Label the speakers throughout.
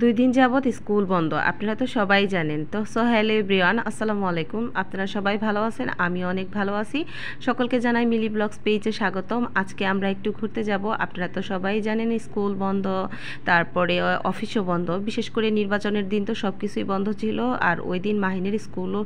Speaker 1: দুই দিন যাবৎ স্কুল বন্ধ আপনারা তো সবাই জানেন তো সোহেল ব্রিয়ান আসসালামু আলাইকুম আপনারা সবাই ভালো আছেন আমি অনেক ভালো আছি সকলকে জানাই মিলি ব্লগস পেজে স্বাগতম আজকে আমরা একটু ঘুরতে যাব আপনারা তো সবাই জানেন স্কুল বন্ধ তারপরে অফিসও বন্ধ বিশেষ করে নির্বাচনের দিন তো সব কিছুই বন্ধ ছিল আর ওই দিন মাহিনের স্কুলও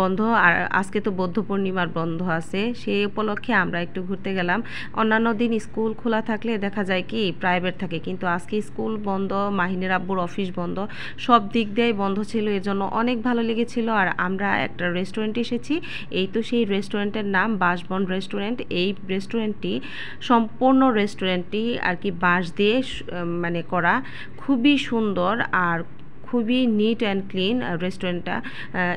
Speaker 1: বন্ধ আর আজকে তো বৌদ্ধ পূর্ণিমার বন্ধ আছে সেই উপলক্ষে আমরা একটু ঘুরতে গেলাম অন্যান্য দিন স্কুল খোলা থাকলে দেখা যায় কি প্রাইভেট থাকে কিন্তু আজকে স্কুল বন্ধ মাহিনের আব্বুর অফিস অফিস বন্ধ সব দিক দিয়েই বন্ধ ছিল এর জন্য অনেক ভালো লেগেছিল আর আমরা একটা রেস্টুরেন্টে এসেছি এই তো সেই রেস্টুরেন্টের নাম বাঁশবন রেস্টুরেন্ট এই রেস্টুরেন্টটি সম্পূর্ণ রেস্টুরেন্টটি আর কি বাঁশ দিয়ে মানে করা খুবই সুন্দর আর খুবই নিট অ্যান্ড ক্লিন রেস্টুরেন্টটা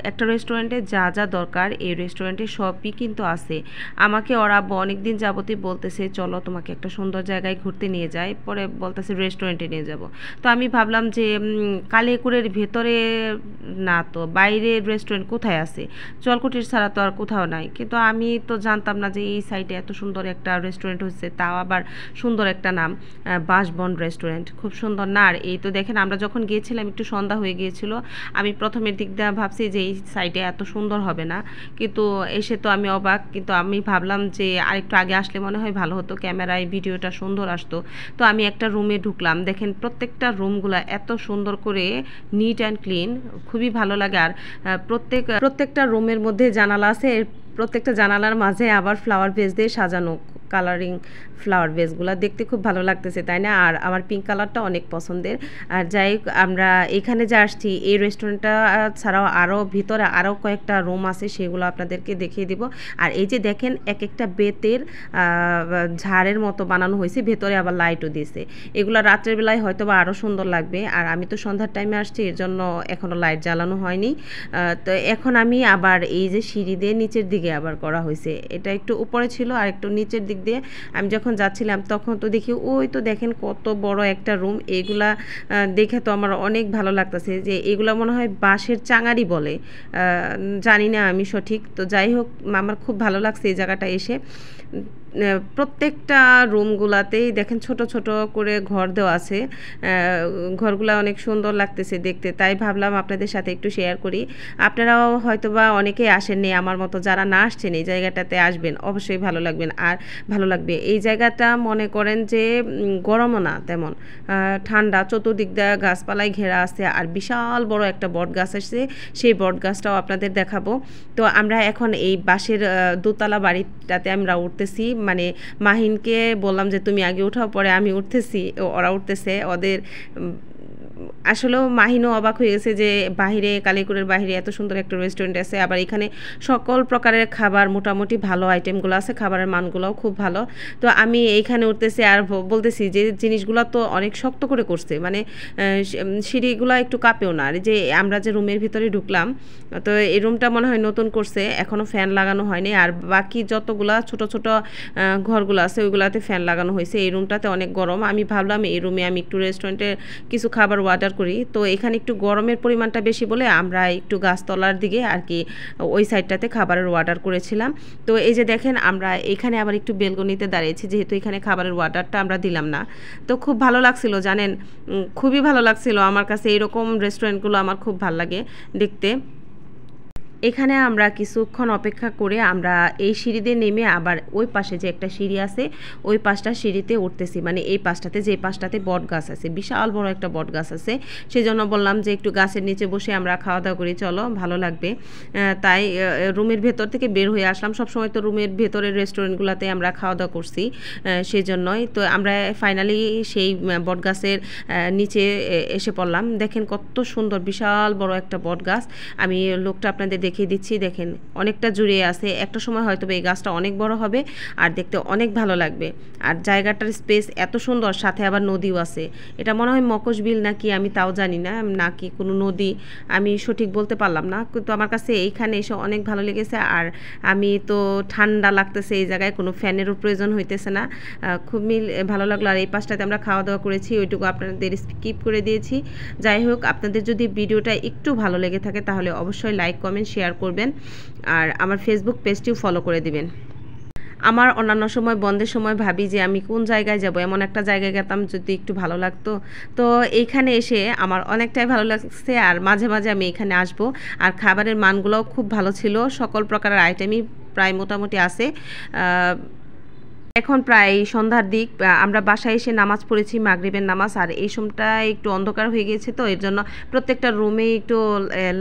Speaker 1: একটা রেস্টুরেন্টে যা যা দরকার এই রেস্টুরেন্টে সবই কিন্তু আছে আমাকে ওরা অনেক দিন যাবতই বলতেছে চলো তোমাকে একটা সুন্দর জায়গায় ঘুরতে নিয়ে যায় পরে বলতেছে রেস্টুরেন্টে নিয়ে যাব তো আমি ভাবলাম যে কালিয়াকুড়ের ভেতরে না তো বাইরে রেস্টুরেন্ট কোথায় আছে চলকুটির ছাড়া তো আর কোথাও নাই কিন্তু আমি তো জানতাম না যে এই সাইডে এত সুন্দর একটা রেস্টুরেন্ট হচ্ছে তাও আবার সুন্দর একটা নাম বাসবন রেস্টুরেন্ট খুব সুন্দর না আর এই তো দেখেন আমরা যখন গিয়েছিলাম একটু সন্ধ্যা হয়ে গিয়েছিল আমি প্রথমের দিক দিয়ে ভাবছি যে এই সাইডে এত সুন্দর হবে না কিন্তু এসে তো আমি অবাক কিন্তু আমি ভাবলাম যে আরেকটু আগে আসলে মনে হয় ভালো হতো ক্যামেরায় ভিডিওটা সুন্দর আসতো তো আমি একটা রুমে ঢুকলাম দেখেন প্রত্যেকটা রুমগুলা এত সুন্দর করে নিট অ্যান্ড ক্লিন খুবই ভালো লাগে আর প্রত্যেক প্রত্যেকটা রুমের মধ্যে জানালা আছে প্রত্যেকটা জানালার মাঝে আবার ফ্লাওয়ার পেজ দিয়ে সাজানো কালারিং ফ্লাওয়ার বেসগুলো দেখতে খুব ভালো লাগতেছে তাই না আর আমার পিঙ্ক কালারটা অনেক পছন্দের আর যাই আমরা এখানে যে আসছি এই রেস্টুরেন্টটা ছাড়াও আরও ভিতরে আরও কয়েকটা রুম আছে সেগুলো আপনাদেরকে দেখিয়ে দিব আর এই যে দেখেন এক একটা বেতের ঝাড়ের মতো বানানো হয়েছে ভেতরে আবার লাইটও দিয়েছে এগুলো রাত্রের বেলায় হয়তো বা আরও সুন্দর লাগবে আর আমি তো সন্ধ্যার টাইমে আসছি এর জন্য এখনও লাইট জ্বালানো হয়নি তো এখন আমি আবার এই যে সিঁড়ি দিয়ে নিচের দিকে আবার করা হয়েছে এটা একটু উপরে ছিল আর একটু নিচের দিকে দিক দিয়ে আমি যখন যাচ্ছিলাম তখন তো দেখি ওই তো দেখেন কত বড় একটা রুম এগুলা দেখে তো আমার অনেক ভালো লাগতেছে যে এগুলা মনে হয় বাঁশের চাঙারি বলে জানি না আমি সঠিক তো যাই হোক আমার খুব ভালো লাগছে এই জায়গাটা এসে প্রত্যেকটা রুমগুলাতেই দেখেন ছোট ছোট করে ঘর দেওয়া আছে ঘরগুলা অনেক সুন্দর লাগতেছে দেখতে তাই ভাবলাম আপনাদের সাথে একটু শেয়ার করি আপনারাও হয়তোবা অনেকেই আসেননি আমার মতো যারা না আসছেন এই জায়গাটাতে আসবেন অবশ্যই ভালো লাগবেন আর ভালো লাগবে এই জায়গাটা মনে করেন যে গরমও না তেমন ঠান্ডা চতুর্দিক দিয়ে গাছপালায় ঘেরা আছে আর বিশাল বড় একটা বট গাছ আসছে সেই বট গাছটাও আপনাদের দেখাবো তো আমরা এখন এই বাঁশের দোতলা বাড়িটাতে আমরা উঠতেছি মানে মাহিনকে বললাম যে তুমি আগে উঠাও পরে আমি উঠতেছি ওরা উঠতেছে ওদের আসলেও মাহিনও অবাক হয়ে গেছে যে বাহিরে কালিকুরের বাহিরে এত সুন্দর একটা রেস্টুরেন্ট আছে আবার এখানে সকল প্রকারের খাবার মোটামুটি ভালো আইটেমগুলো আছে খাবারের মানগুলোও খুব ভালো তো আমি এইখানে উঠতেছি আর বলতেছি যে জিনিসগুলো তো অনেক শক্ত করে করছে মানে সিঁড়িগুলো একটু কাঁপেও না আর যে আমরা যে রুমের ভিতরে ঢুকলাম তো এই রুমটা মনে হয় নতুন করছে এখনও ফ্যান লাগানো হয়নি আর বাকি যতগুলা ছোট ছোট ঘরগুলো আছে ওইগুলাতে ফ্যান লাগানো হয়েছে এই রুমটাতে অনেক গরম আমি ভাবলাম এই রুমে আমি একটু রেস্টুরেন্টের কিছু খাবার অর্ডার করি তো এখানে একটু গরমের পরিমাণটা বেশি বলে আমরা একটু গাছতলার দিকে আর কি ওই সাইডটাতে খাবারের অর্ডার করেছিলাম তো এই যে দেখেন আমরা এখানে আবার একটু বেলগনিতে দাঁড়িয়েছি যেহেতু এখানে খাবারের অর্ডারটা আমরা দিলাম না তো খুব ভালো লাগছিল জানেন খুবই ভালো লাগছিল আমার কাছে এইরকম রেস্টুরেন্টগুলো আমার খুব ভালো লাগে দেখতে এখানে আমরা কিছুক্ষণ অপেক্ষা করে আমরা এই সিঁড়িতে নেমে আবার ওই পাশে যে একটা সিঁড়ি আছে ওই পাশটা সিঁড়িতে উঠতেছি মানে এই পাশটাতে যে পাশটাতে বট গাছ আছে বিশাল বড় একটা বট গাছ আছে জন্য বললাম যে একটু গাছের নিচে বসে আমরা খাওয়া দাওয়া করি চলো ভালো লাগবে তাই রুমের ভেতর থেকে বের হয়ে আসলাম সবসময় তো রুমের ভেতরের রেস্টুরেন্টগুলোতে আমরা খাওয়া দাওয়া করছি সেই জন্যই তো আমরা ফাইনালি সেই বট গাছের নিচে এসে পড়লাম দেখেন কত সুন্দর বিশাল বড় একটা বট গাছ আমি লোকটা আপনাদের দেখিয়ে দিচ্ছি দেখেন অনেকটা জুড়ে আছে একটা সময় হয়তো এই গাছটা অনেক বড় হবে আর দেখতে অনেক ভালো লাগবে আর জায়গাটার স্পেস এত সুন্দর সাথে আবার নদীও আছে এটা মনে হয় মকশবিল নাকি আমি তাও জানি না নাকি কোনো নদী আমি সঠিক বলতে পারলাম না কিন্তু আমার কাছে এইখানে এসে অনেক ভালো লেগেছে আর আমি তো ঠান্ডা লাগতেছে এই জায়গায় কোনো ফ্যানেরও প্রয়োজন হইতেছে না খুব মিল ভালো লাগলো আর এই পাশটাতে আমরা খাওয়া দাওয়া করেছি ওইটুকু আপনাদের স্কিপ করে দিয়েছি যাই হোক আপনাদের যদি ভিডিওটা একটু ভালো লেগে থাকে তাহলে অবশ্যই লাইক কমেন্ট শেয়ার করবেন আর আমার ফেসবুক পেজটিও ফলো করে দিবেন আমার অন্যান্য সময় বন্ধের সময় ভাবি যে আমি কোন জায়গায় যাব এমন একটা জায়গায় গেতাম যদি একটু ভালো লাগতো তো এইখানে এসে আমার অনেকটাই ভালো লাগছে আর মাঝে মাঝে আমি এখানে আসব আর খাবারের মানগুলোও খুব ভালো ছিল সকল প্রকারের আইটেমই প্রায় মোটামুটি আছে এখন প্রায় সন্ধ্যার দিক আমরা বাসায় এসে নামাজ পড়েছি মাগরিবের নামাজ আর এই সময়টা একটু অন্ধকার হয়ে গেছে তো এর জন্য প্রত্যেকটা রুমে একটু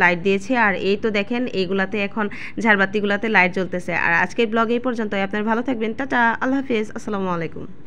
Speaker 1: লাইট দিয়েছে আর এই তো দেখেন এইগুলাতে এখন ঝাড়বাতিগুলাতে লাইট জ্বলতেছে আর আজকের ব্লগ এই পর্যন্ত আপনার ভালো থাকবেন টাটা আল্লাহ হাফিজ আসসালামু আলাইকুম